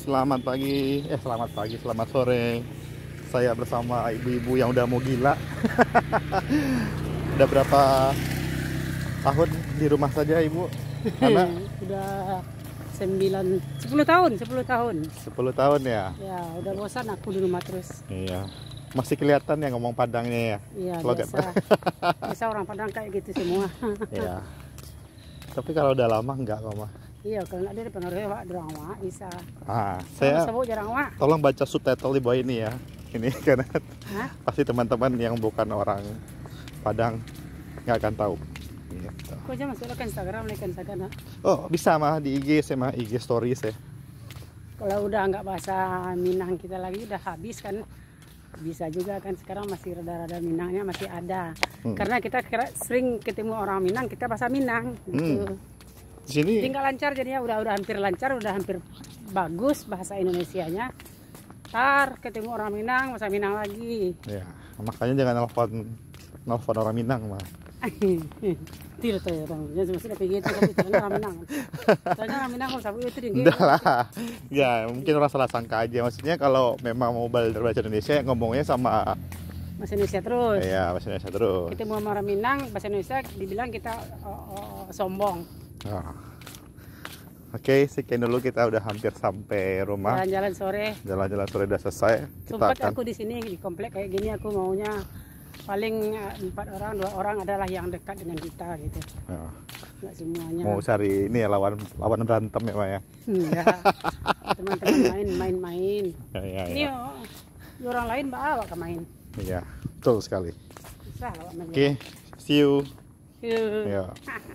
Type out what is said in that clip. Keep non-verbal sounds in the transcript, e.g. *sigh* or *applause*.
Selamat pagi, eh selamat pagi, selamat sore. Saya bersama ibu-ibu yang udah mau gila. *laughs* udah berapa tahun di rumah saja ibu? Anak? *laughs* udah sembilan, sepuluh tahun, sepuluh tahun. Sepuluh tahun ya? Ya, udah bosan aku di rumah terus. Iya. Masih kelihatan ya ngomong Padangnya ya? Iya, Slogan. biasa. *laughs* biasa orang Padang kayak gitu semua. Iya. Tapi kalau udah lama enggak, Mama? Iya, kalau nggak ada pengaruhnya Pak Wak bisa. Ah, saya jarang Wak. Tolong baca subtitle di bawah ini ya. Ini *laughs* karena Hah? pasti teman-teman yang bukan orang Padang nggak akan tahu. Gitu. Kok aja masuk ke Instagram nih Instagram. Oh, bisa mah di IG saya mah IG stories saya. Kalau udah nggak bahasa Minang kita lagi udah habis kan bisa juga kan sekarang masih rada-rada Minangnya masih ada hmm. karena kita sering ketemu orang Minang kita bahasa Minang gitu. Hmm. Di sini tinggal lancar jadinya udah udah hampir lancar, udah hampir bagus bahasa Indonesianya. tar ketemu orang Minang, masa Minang lagi. Ya, makanya jangan nelfon nelfon orang Minang mah. *laughs* Tidak tuh orang ya, Minang, ya, maksudnya kayak gitu, tapi orang Minang. Soalnya orang Minang kalau sabu itu dingin. Udah lah, ya mungkin orang salah sangka aja. Maksudnya kalau memang mau belajar bahasa Indonesia, ngomongnya sama bahasa Indonesia terus. Iya, bahasa Indonesia terus. Kita mau orang Minang, bahasa Indonesia dibilang kita oh, oh, sombong. Nah. Oke, okay, sekian dulu kita udah hampir sampai rumah. Jalan-jalan sore. Jalan-jalan sore udah selesai. Kita akan... aku di sini di komplek kayak gini aku maunya paling eh, empat orang dua orang adalah yang dekat dengan kita gitu. Ya. Nggak semuanya. Mau cari ini ya lawan lawan berantem ya, Maya. Iya. *laughs* Teman-teman main-main-main. Ya, ya, ya. Ini ya. Oh, orang lain bawa ke main. Iya, betul sekali. Oke, okay, see you. See you. Ya. *laughs*